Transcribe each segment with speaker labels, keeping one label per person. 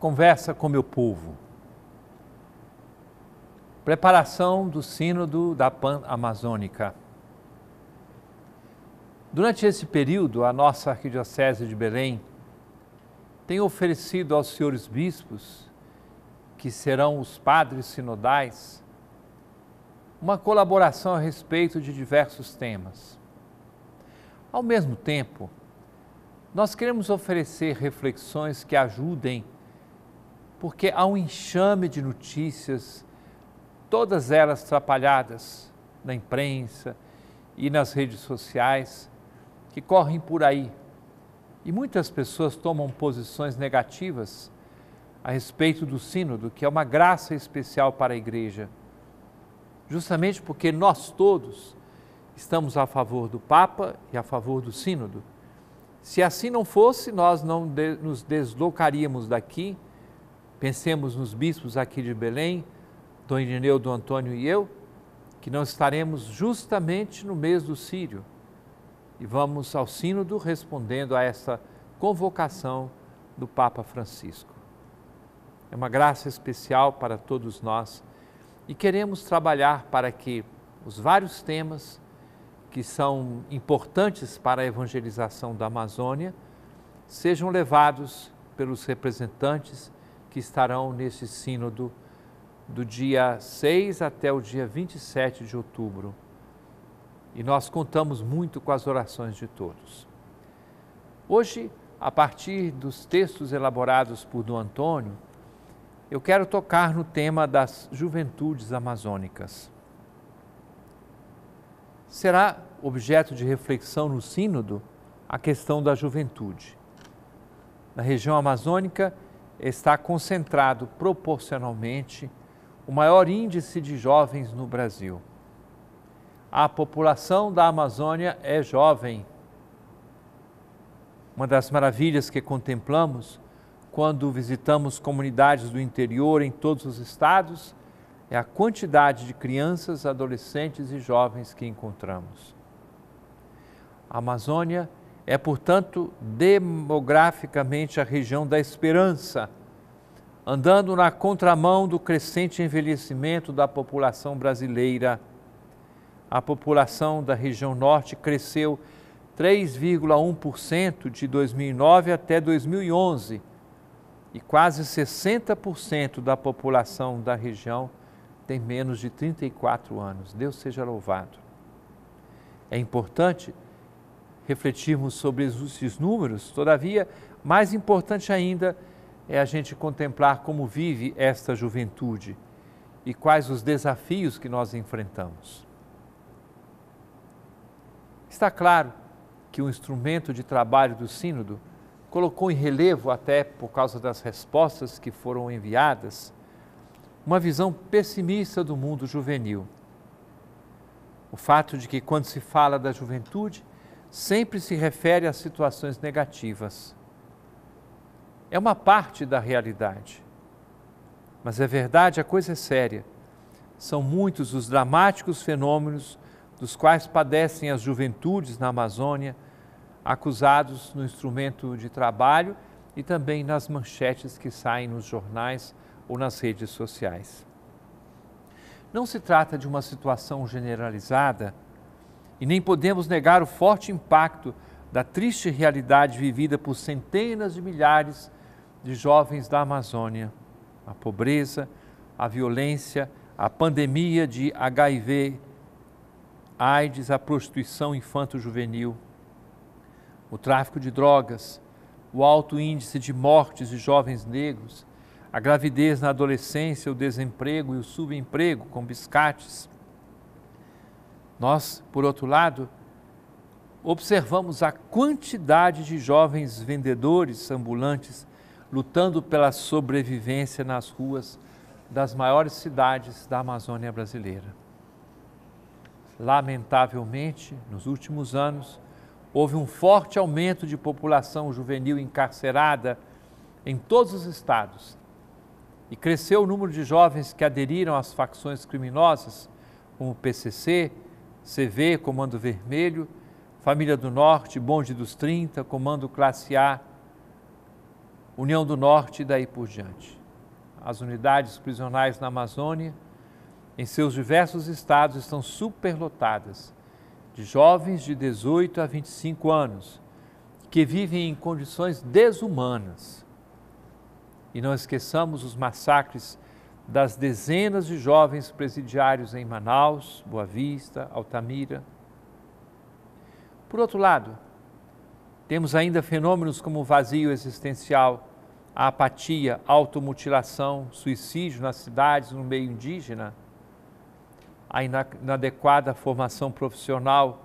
Speaker 1: conversa com meu povo. Preparação do Sínodo da Pan Amazônica. Durante esse período, a nossa Arquidiocese de Belém tem oferecido aos senhores bispos, que serão os padres sinodais, uma colaboração a respeito de diversos temas. Ao mesmo tempo, nós queremos oferecer reflexões que ajudem porque há um enxame de notícias, todas elas atrapalhadas na imprensa e nas redes sociais, que correm por aí. E muitas pessoas tomam posições negativas a respeito do Sínodo, que é uma graça especial para a Igreja, justamente porque nós todos estamos a favor do Papa e a favor do Sínodo. Se assim não fosse, nós não de nos deslocaríamos daqui Pensemos nos bispos aqui de Belém, Dom Irineu, Dom Antônio e eu, que não estaremos justamente no mês do Sírio. E vamos ao Sínodo respondendo a essa convocação do Papa Francisco. É uma graça especial para todos nós e queremos trabalhar para que os vários temas que são importantes para a evangelização da Amazônia sejam levados pelos representantes que estarão neste sínodo do dia 6 até o dia 27 de outubro. E nós contamos muito com as orações de todos. Hoje, a partir dos textos elaborados por Dom Antônio, eu quero tocar no tema das juventudes amazônicas. Será objeto de reflexão no Sínodo a questão da juventude. Na região amazônica, está concentrado proporcionalmente o maior índice de jovens no Brasil. A população da Amazônia é jovem. Uma das maravilhas que contemplamos quando visitamos comunidades do interior em todos os estados é a quantidade de crianças, adolescentes e jovens que encontramos. A Amazônia é, portanto, demograficamente a região da esperança, andando na contramão do crescente envelhecimento da população brasileira. A população da região norte cresceu 3,1% de 2009 até 2011 e quase 60% da população da região tem menos de 34 anos. Deus seja louvado. É importante refletirmos sobre esses números, todavia, mais importante ainda é a gente contemplar como vive esta juventude e quais os desafios que nós enfrentamos. Está claro que o instrumento de trabalho do Sínodo colocou em relevo, até por causa das respostas que foram enviadas, uma visão pessimista do mundo juvenil. O fato de que, quando se fala da juventude, sempre se refere a situações negativas. É uma parte da realidade. Mas é verdade, a coisa é séria. São muitos os dramáticos fenômenos dos quais padecem as juventudes na Amazônia, acusados no instrumento de trabalho e também nas manchetes que saem nos jornais ou nas redes sociais. Não se trata de uma situação generalizada e nem podemos negar o forte impacto da triste realidade vivida por centenas de milhares de jovens da Amazônia. A pobreza, a violência, a pandemia de HIV, AIDS, a prostituição infanto-juvenil, o tráfico de drogas, o alto índice de mortes de jovens negros, a gravidez na adolescência, o desemprego e o subemprego com biscates nós, por outro lado, observamos a quantidade de jovens vendedores ambulantes lutando pela sobrevivência nas ruas das maiores cidades da Amazônia brasileira. Lamentavelmente, nos últimos anos, houve um forte aumento de população juvenil encarcerada em todos os estados e cresceu o número de jovens que aderiram às facções criminosas, como o PCC, CV, Comando Vermelho, Família do Norte, Bonde dos 30, Comando Classe A, União do Norte e daí por diante. As unidades prisionais na Amazônia, em seus diversos estados, estão superlotadas de jovens de 18 a 25 anos que vivem em condições desumanas. E não esqueçamos os massacres das dezenas de jovens presidiários em Manaus, Boa Vista, Altamira. Por outro lado, temos ainda fenômenos como o vazio existencial, a apatia, automutilação, suicídio nas cidades, no meio indígena, a inadequada formação profissional,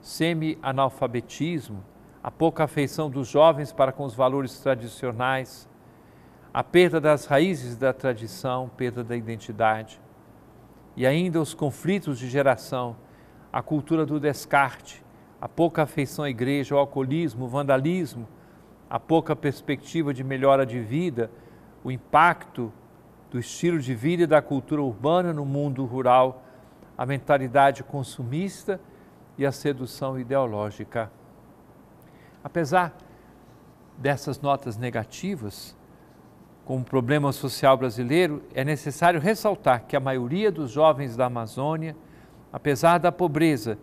Speaker 1: semi-analfabetismo, a pouca afeição dos jovens para com os valores tradicionais, a perda das raízes da tradição, perda da identidade, e ainda os conflitos de geração, a cultura do descarte, a pouca afeição à igreja, o alcoolismo, o vandalismo, a pouca perspectiva de melhora de vida, o impacto do estilo de vida e da cultura urbana no mundo rural, a mentalidade consumista e a sedução ideológica. Apesar dessas notas negativas, com o problema social brasileiro, é necessário ressaltar que a maioria dos jovens da Amazônia, apesar da pobreza,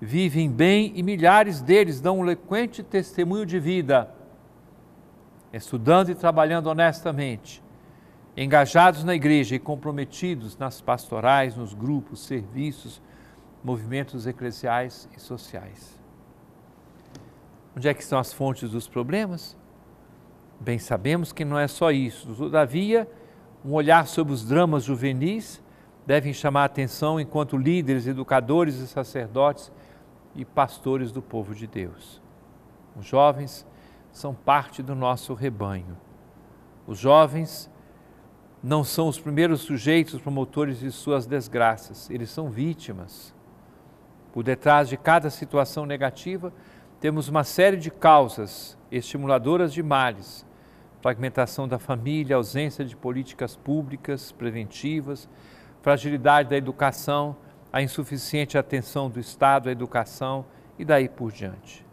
Speaker 1: vivem bem e milhares deles dão um eloquente testemunho de vida, estudando e trabalhando honestamente, engajados na igreja e comprometidos nas pastorais, nos grupos, serviços, movimentos eclesiais e sociais. Onde é que estão as fontes dos problemas? Bem sabemos que não é só isso. Todavia, um olhar sobre os dramas juvenis devem chamar a atenção enquanto líderes, educadores e sacerdotes e pastores do povo de Deus. Os jovens são parte do nosso rebanho. Os jovens não são os primeiros sujeitos promotores de suas desgraças, eles são vítimas. Por detrás de cada situação negativa, temos uma série de causas estimuladoras de males fragmentação da família, ausência de políticas públicas preventivas, fragilidade da educação, a insuficiente atenção do Estado à educação e daí por diante.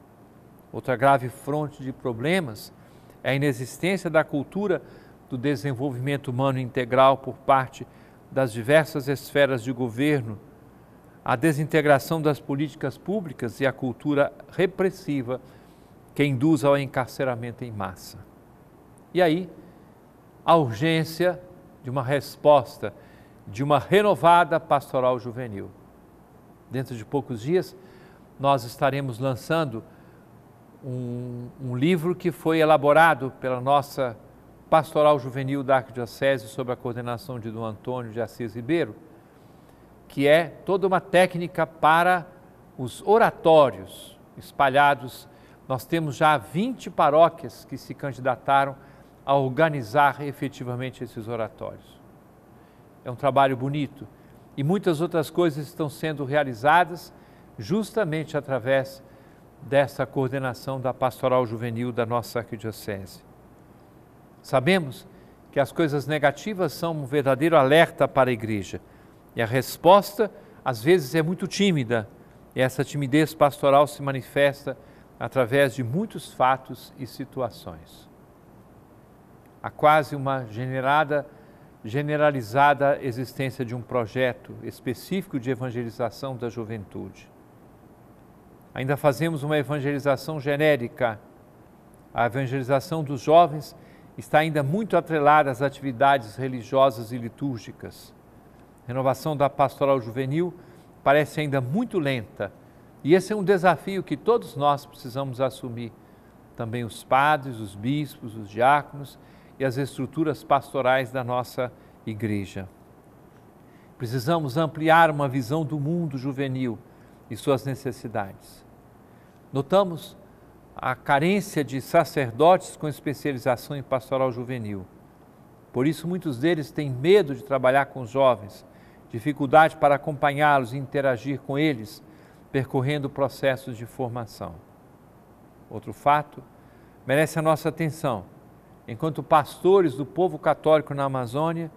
Speaker 1: Outra grave fronte de problemas é a inexistência da cultura do desenvolvimento humano integral por parte das diversas esferas de governo, a desintegração das políticas públicas e a cultura repressiva que induz ao encarceramento em massa. E aí, a urgência de uma resposta, de uma renovada pastoral juvenil. Dentro de poucos dias, nós estaremos lançando um, um livro que foi elaborado pela nossa pastoral juvenil da Arquidiocese, sob a coordenação de Dom Antônio de Assis Ribeiro, que é toda uma técnica para os oratórios espalhados. Nós temos já 20 paróquias que se candidataram a organizar efetivamente esses oratórios. É um trabalho bonito e muitas outras coisas estão sendo realizadas justamente através dessa coordenação da pastoral juvenil da nossa arquidiocese. Sabemos que as coisas negativas são um verdadeiro alerta para a igreja e a resposta às vezes é muito tímida. E essa timidez pastoral se manifesta através de muitos fatos e situações a quase uma generada, generalizada existência de um projeto específico de evangelização da juventude. Ainda fazemos uma evangelização genérica. A evangelização dos jovens está ainda muito atrelada às atividades religiosas e litúrgicas. A renovação da pastoral juvenil parece ainda muito lenta. E esse é um desafio que todos nós precisamos assumir, também os padres, os bispos, os diáconos e as estruturas pastorais da nossa igreja. Precisamos ampliar uma visão do mundo juvenil e suas necessidades. Notamos a carência de sacerdotes com especialização em pastoral juvenil. Por isso, muitos deles têm medo de trabalhar com os jovens, dificuldade para acompanhá-los e interagir com eles, percorrendo processos de formação. Outro fato merece a nossa atenção enquanto pastores do povo católico na Amazônia,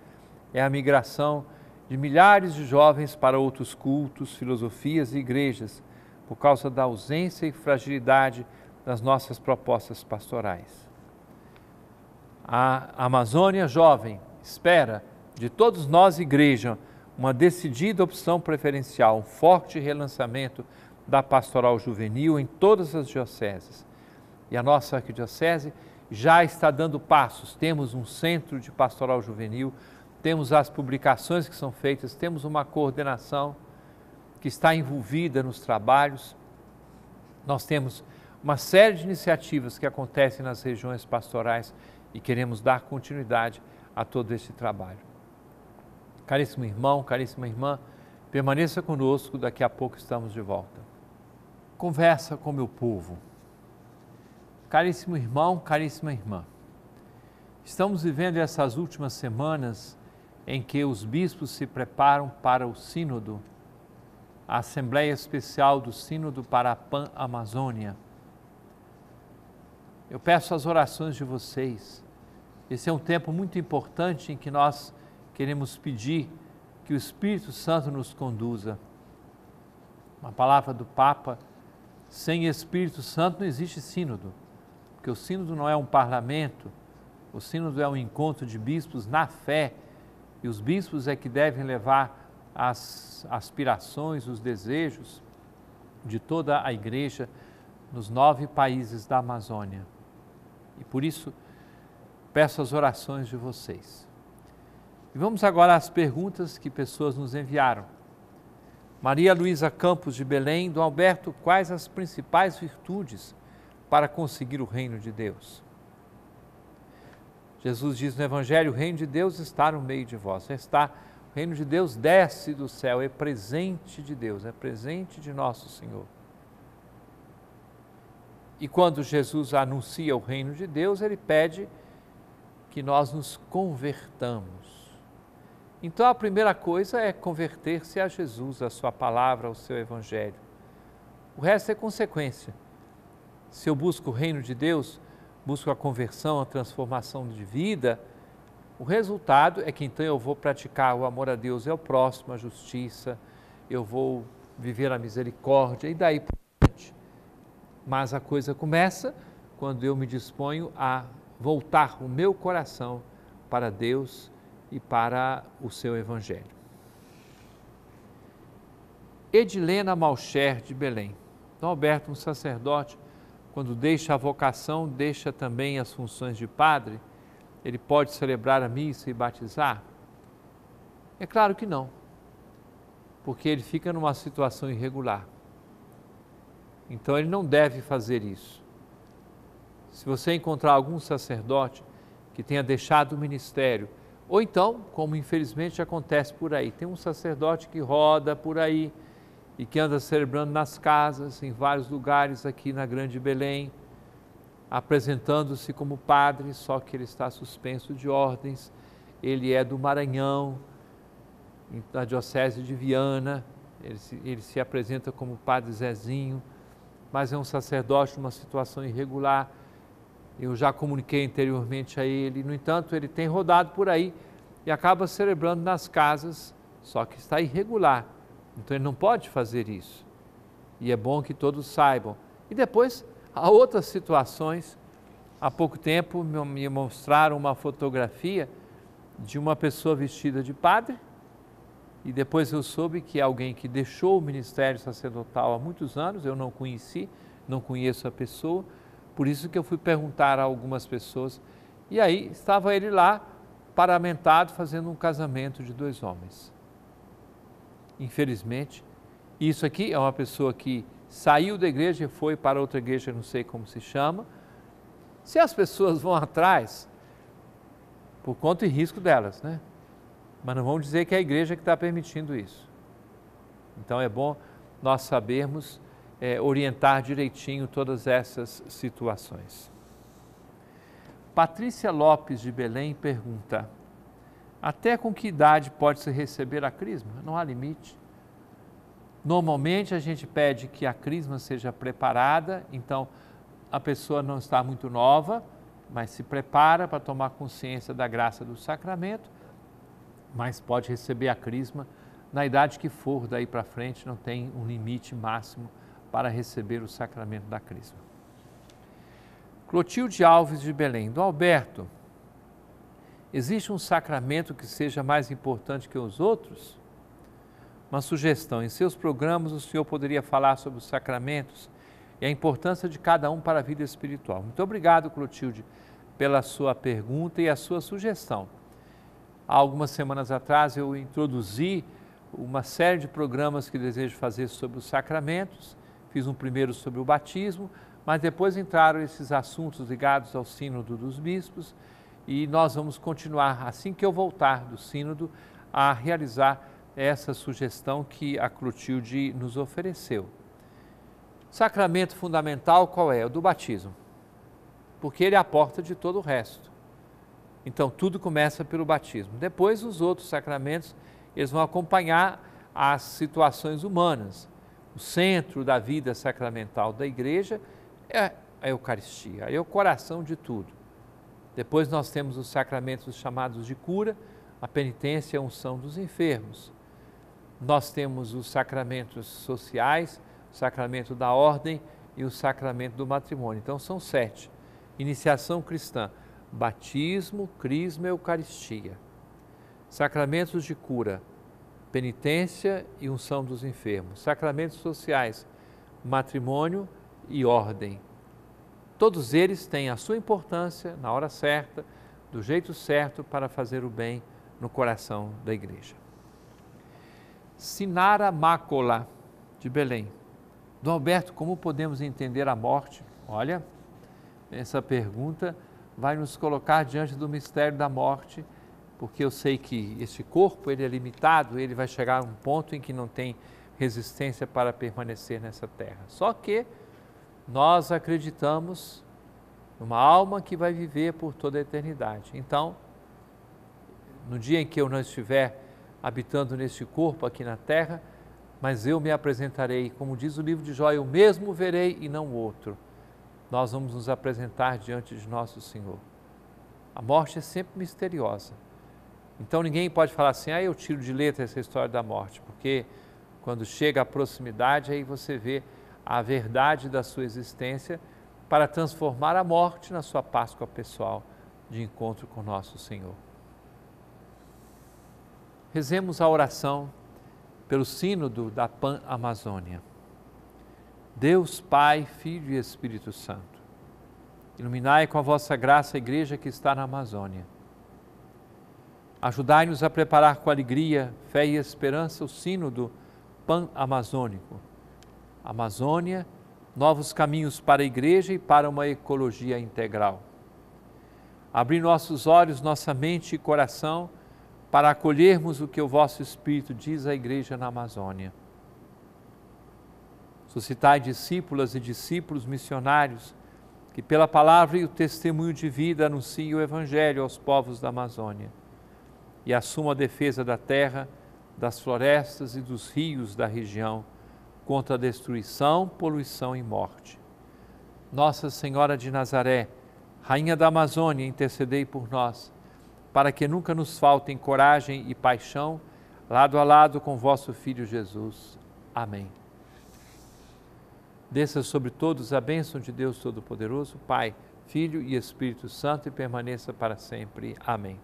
Speaker 1: é a migração de milhares de jovens para outros cultos, filosofias e igrejas, por causa da ausência e fragilidade das nossas propostas pastorais. A Amazônia Jovem espera de todos nós, igreja, uma decidida opção preferencial, um forte relançamento da pastoral juvenil em todas as dioceses. E a nossa arquidiocese já está dando passos. Temos um centro de pastoral juvenil, temos as publicações que são feitas, temos uma coordenação que está envolvida nos trabalhos. Nós temos uma série de iniciativas que acontecem nas regiões pastorais e queremos dar continuidade a todo este trabalho. Caríssimo irmão, caríssima irmã, permaneça conosco, daqui a pouco estamos de volta. Conversa com meu povo. Caríssimo irmão, caríssima irmã, estamos vivendo essas últimas semanas em que os bispos se preparam para o Sínodo, a Assembleia Especial do Sínodo para a Pan-Amazônia. Eu peço as orações de vocês. Esse é um tempo muito importante em que nós queremos pedir que o Espírito Santo nos conduza. Uma palavra do Papa: sem Espírito Santo não existe Sínodo. Porque o sínodo não é um parlamento, o sínodo é um encontro de bispos na fé, e os bispos é que devem levar as aspirações, os desejos de toda a igreja nos nove países da Amazônia. E por isso, peço as orações de vocês. E vamos agora às perguntas que pessoas nos enviaram. Maria Luísa Campos de Belém, do Alberto, quais as principais virtudes para conseguir o reino de Deus. Jesus diz no Evangelho: o reino de Deus está no meio de vós, está. O reino de Deus desce do céu, é presente de Deus, é presente de nosso Senhor. E quando Jesus anuncia o reino de Deus, ele pede que nós nos convertamos. Então a primeira coisa é converter-se a Jesus, a sua palavra, ao seu evangelho. O resto é consequência se eu busco o reino de Deus, busco a conversão, a transformação de vida, o resultado é que então eu vou praticar o amor a Deus e é ao próximo, a justiça, eu vou viver a misericórdia e daí por diante. Mas a coisa começa quando eu me disponho a voltar o meu coração para Deus e para o seu Evangelho. Edilena Malcher de Belém. Dom Alberto, um sacerdote quando deixa a vocação, deixa também as funções de padre? Ele pode celebrar a missa e batizar? É claro que não, porque ele fica numa situação irregular. Então ele não deve fazer isso. Se você encontrar algum sacerdote que tenha deixado o ministério, ou então, como infelizmente acontece por aí, tem um sacerdote que roda por aí, e que anda celebrando nas casas, em vários lugares aqui na Grande Belém, apresentando-se como padre, só que ele está suspenso de ordens. Ele é do Maranhão, na Diocese de Viana, ele se, ele se apresenta como Padre Zezinho, mas é um sacerdote numa situação irregular. Eu já comuniquei anteriormente a ele. No entanto, ele tem rodado por aí e acaba celebrando nas casas, só que está irregular então ele não pode fazer isso. E é bom que todos saibam. E depois há outras situações. Há pouco tempo me mostraram uma fotografia de uma pessoa vestida de padre. E depois eu soube que é alguém que deixou o ministério sacerdotal há muitos anos, eu não conheci, não conheço a pessoa, por isso que eu fui perguntar a algumas pessoas. E aí estava ele lá, paramentado, fazendo um casamento de dois homens. Infelizmente, isso aqui é uma pessoa que saiu da igreja e foi para outra igreja, não sei como se chama. Se as pessoas vão atrás, por conta e risco delas, né? Mas não vão dizer que é a igreja que está permitindo isso. Então é bom nós sabermos é, orientar direitinho todas essas situações. Patrícia Lopes de Belém pergunta: até com que idade pode-se receber a crisma? Não há limite. Normalmente a gente pede que a crisma seja preparada, então a pessoa não está muito nova, mas se prepara para tomar consciência da graça do sacramento, mas pode receber a crisma na idade que for, daí para frente não tem um limite máximo para receber o sacramento da crisma. Clotilde Alves de Belém, do Alberto, Existe um sacramento que seja mais importante que os outros? Uma sugestão: em seus programas o senhor poderia falar sobre os sacramentos e a importância de cada um para a vida espiritual. Muito obrigado, Clotilde, pela sua pergunta e a sua sugestão. Há algumas semanas atrás eu introduzi uma série de programas que desejo fazer sobre os sacramentos. Fiz um primeiro sobre o batismo, mas depois entraram esses assuntos ligados ao Sínodo dos Bispos e nós vamos continuar, assim que eu voltar do Sínodo, a realizar essa sugestão que a Clotilde nos ofereceu. Sacramento fundamental qual é? O do batismo. Porque ele é a porta de todo o resto. Então tudo começa pelo batismo. Depois os outros sacramentos, eles vão acompanhar as situações humanas. O centro da vida sacramental da igreja é a Eucaristia, é o coração de tudo. Depois nós temos os sacramentos chamados de cura, a penitência e a unção dos enfermos. Nós temos os sacramentos sociais, o sacramento da ordem e o sacramento do matrimônio. Então são sete. Iniciação cristã, batismo, crisma e eucaristia. Sacramentos de cura, penitência e unção dos enfermos. Sacramentos sociais, matrimônio e ordem. Todos eles têm a sua importância na hora certa, do jeito certo para fazer o bem no coração da igreja. Sinara Mácola, de Belém. Dom Alberto, como podemos entender a morte? Olha, essa pergunta vai nos colocar diante do mistério da morte, porque eu sei que esse corpo ele é limitado, ele vai chegar a um ponto em que não tem resistência para permanecer nessa terra. Só que nós acreditamos numa alma que vai viver por toda a eternidade. Então, no dia em que eu não estiver habitando neste corpo aqui na terra, mas eu me apresentarei, como diz o livro de Jó, eu mesmo verei e não outro. Nós vamos nos apresentar diante de nosso Senhor. A morte é sempre misteriosa. Então ninguém pode falar assim, ah, eu tiro de letra essa história da morte, porque quando chega a proximidade, aí você vê a verdade da sua existência para transformar a morte na sua Páscoa pessoal de encontro com nosso Senhor. Rezemos a oração pelo sínodo da Pan Amazônia. Deus Pai, Filho e Espírito Santo, iluminai com a vossa graça a igreja que está na Amazônia. Ajudai-nos a preparar com alegria, fé e esperança o sínodo pan-amazônico Amazônia, novos caminhos para a igreja e para uma ecologia integral. Abrir nossos olhos, nossa mente e coração para acolhermos o que o vosso Espírito diz à igreja na Amazônia. Suscitai discípulas e discípulos missionários que, pela palavra e o testemunho de vida, anunciem o Evangelho aos povos da Amazônia e assumam a defesa da terra, das florestas e dos rios da região contra a destruição, poluição e morte. Nossa Senhora de Nazaré, Rainha da Amazônia, intercedei por nós, para que nunca nos faltem coragem e paixão, lado a lado com vosso Filho Jesus. Amém. Desça sobre todos a bênção de Deus Todo-Poderoso, Pai, Filho e Espírito Santo, e permaneça para sempre. Amém.